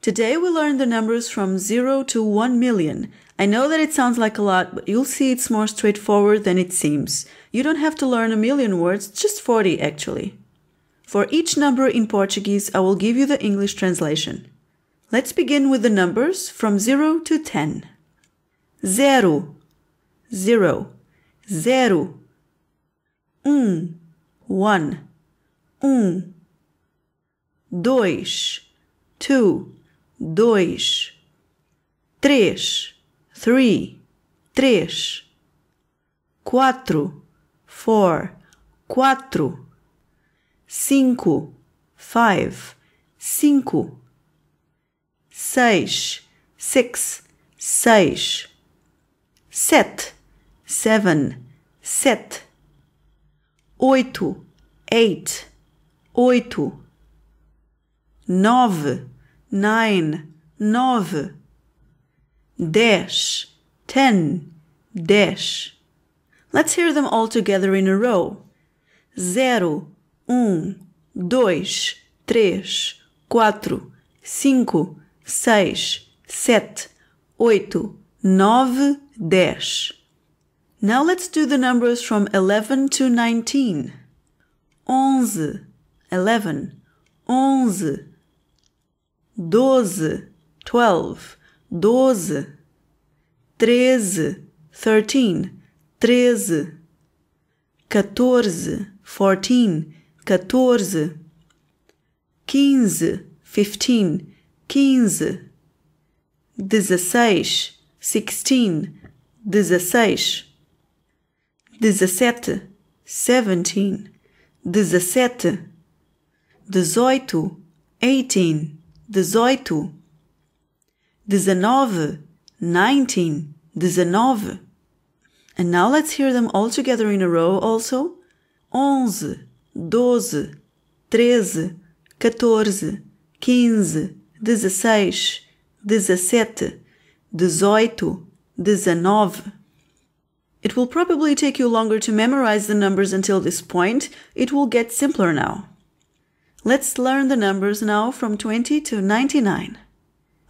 Today we learned the numbers from 0 to 1 million. I know that it sounds like a lot, but you'll see it's more straightforward than it seems. You don't have to learn a million words, just 40 actually. For each number in Portuguese, I will give you the English translation. Let's begin with the numbers from 0 to 10. Zero, zero, zero. Um, one, um. Dois, two, dois, três, three, três, quatro, four, quatro, cinco, five, cinco, seis, six, seis, sete, seven, sete, oito, eight, oito, nove, nine, nove. Dez, ten, dash. Let's hear them all together in a row. Zero, um, dois, três, quatro, cinco, seis, sete, oito, nove, dez. Now let's do the numbers from 11 to 19. Onze, eleven. Onze, doze, twelve, doze, treze, thirteen, treze, quatorze, fourteen, quatorze, quinze, fifteen, quinze, dezesseis, sixteen, dezesseis, dezessete, seventeen, dezessete, dezoito, eighteen dezoito, dezenove, nineteen, dezenove. And now let's hear them all together in a row also. Onze, doze, treze, quatorze, quinze, dezesseis, dezessete, dezoito, dezenove. It will probably take you longer to memorize the numbers until this point. It will get simpler now. Let's learn the numbers now from 20 to 99.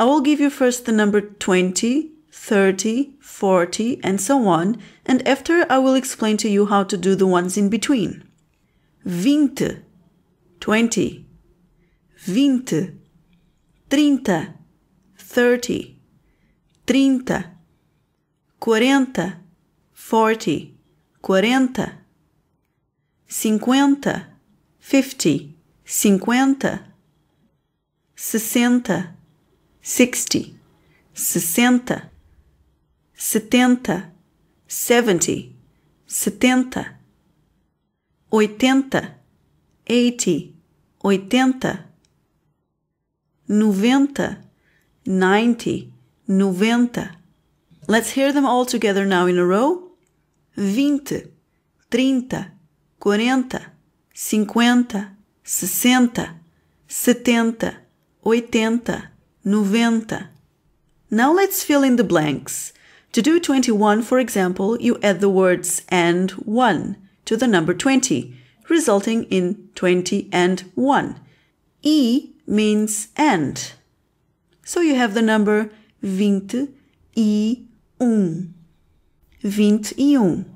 I will give you first the number 20, 30, 40, and so on, and after I will explain to you how to do the ones in between. Vinte, 20, vinte, trinta, 30, trinta, quarenta, 40, quarenta, cinquenta, 50, cinquenta, sessenta, sixty, sessenta, setenta, seventy, setenta, oitenta, eighty, oitenta, noventa, ninety, noventa. Let's hear them all together now in a row. Vinte, trinta, quarenta, cinquenta. 60, 70, 80, 90. Now let's fill in the blanks. To do 21, for example, you add the words and 1 to the number 20, resulting in 20 and 1. E means and. So you have the number 20 e 1. 21.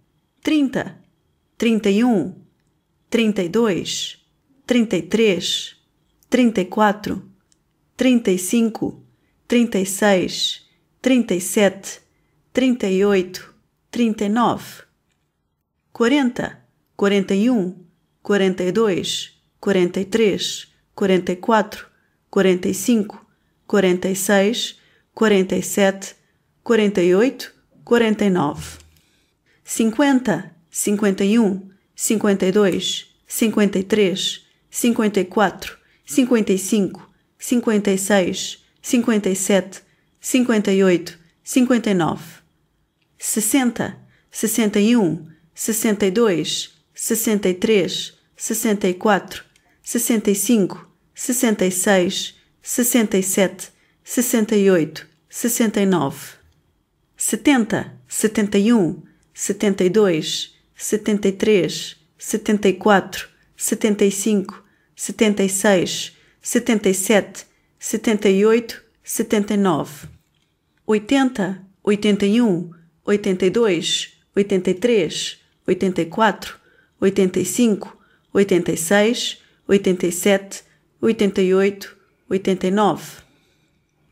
trinta, trinta e um, trinta e dois, trinta e três, trinta e quatro, trinta e cinco, trinta e seis, trinta e sete, trinta e oito, trinta e nove, quarenta, quarenta e um, quarenta e dois, quarenta e três, quarenta e quatro, quarenta e cinco, quarenta e seis, quarenta e sete, quarenta e oito, quarenta e nove cinquenta, cinquenta e um, cinquenta e dois, cinquenta e três, cinquenta e quatro, cinquenta e cinco, cinquenta e seis, cinquenta e sete, cinquenta e oito, cinquenta e nove, sessenta, sessenta e um, sessenta e dois, sessenta e três, sessenta e quatro, sessenta e cinco, sessenta e seis, sessenta e sete, sessenta e oito, sessenta e nove, setenta, setenta e um 72, 73, 74, 75, 76, 77, 78, 79, 80, 81, 82, 83, 84, 85, 86, 87, 88, 89,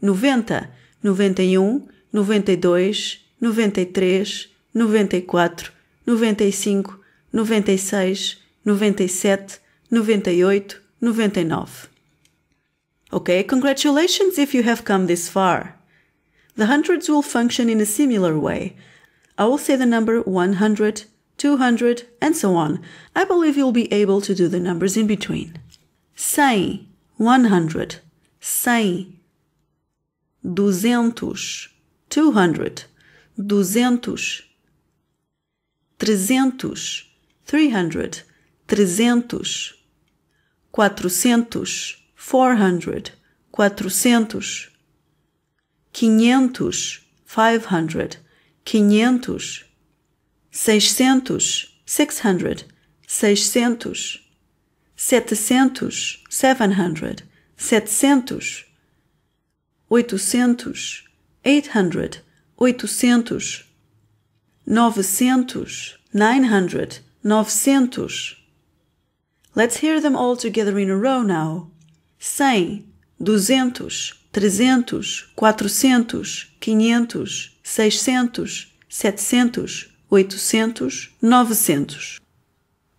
90, 91, 92, 93, 94, 95, 96, 97, 98, 99. Okay, congratulations if you have come this far. The hundreds will function in a similar way. I will say the number 100, 200, and so on. I believe you'll be able to do the numbers in between. 100, 100, 100, 200, 200, 200 300, 300, 300. 400, 400, 400. 500, 500, 500. 600, 600, 600. 700, 700, 700. 800, 800, Novecentos, 900, Novecentos. Let's hear them all together in a row now. Cem, duzentos, trezentos, quatrocentos, quinhentos, seiscentos, setecentos, oitocentos, novecentos.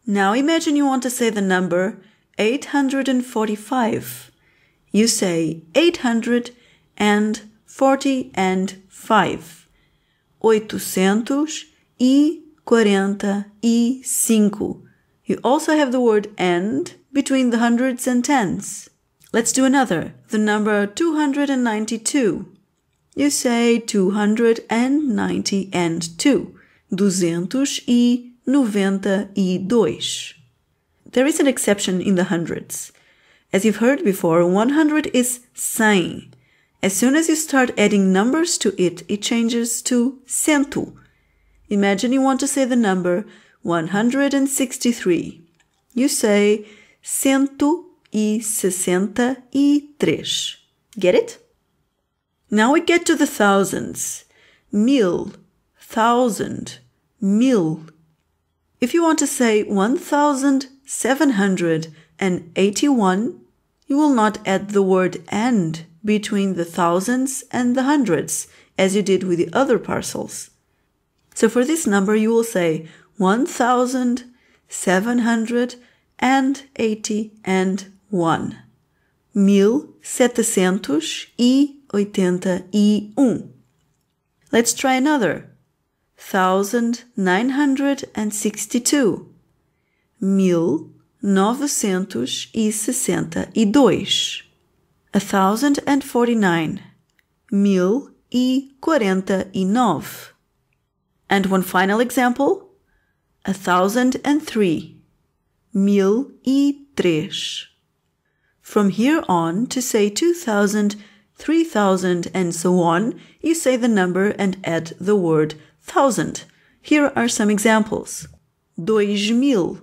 Now imagine you want to say the number 845. You say eight hundred and 5. 845. You also have the word and between the hundreds and tens. Let's do another. The number 292. You say 290 and 2. 292. There is an exception in the hundreds. As you've heard before, 100 is 100 as soon as you start adding numbers to it, it changes to cento. Imagine you want to say the number 163. You say cento e sessenta e três. Get it? Now we get to the thousands. Mil, thousand, mil. If you want to say 1,781, you will not add the word and between the thousands and the hundreds, as you did with the other parcels. So for this number, you will say 1,781. Mil setecentos e oitenta e um. Let's try another. Thousand nine hundred and sixty-two. Mil 962 a thousand and forty nine mil e quarenta e nove and one final example a thousand and three mil e três from here on to say two thousand three thousand and so on you say the number and add the word thousand here are some examples dois mil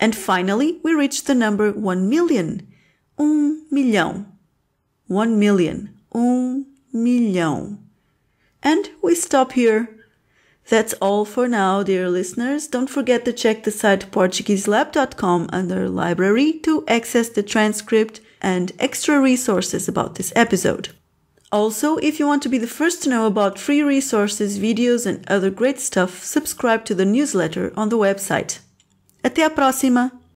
And finally, we reach the number 1 million. Um milhão. 1 million. Um milhão. And we stop here. That's all for now, dear listeners. Don't forget to check the site PortugueseLab.com under Library to access the transcript and extra resources about this episode. Also, if you want to be the first to know about free resources, videos, and other great stuff, subscribe to the newsletter on the website. Até à próxima!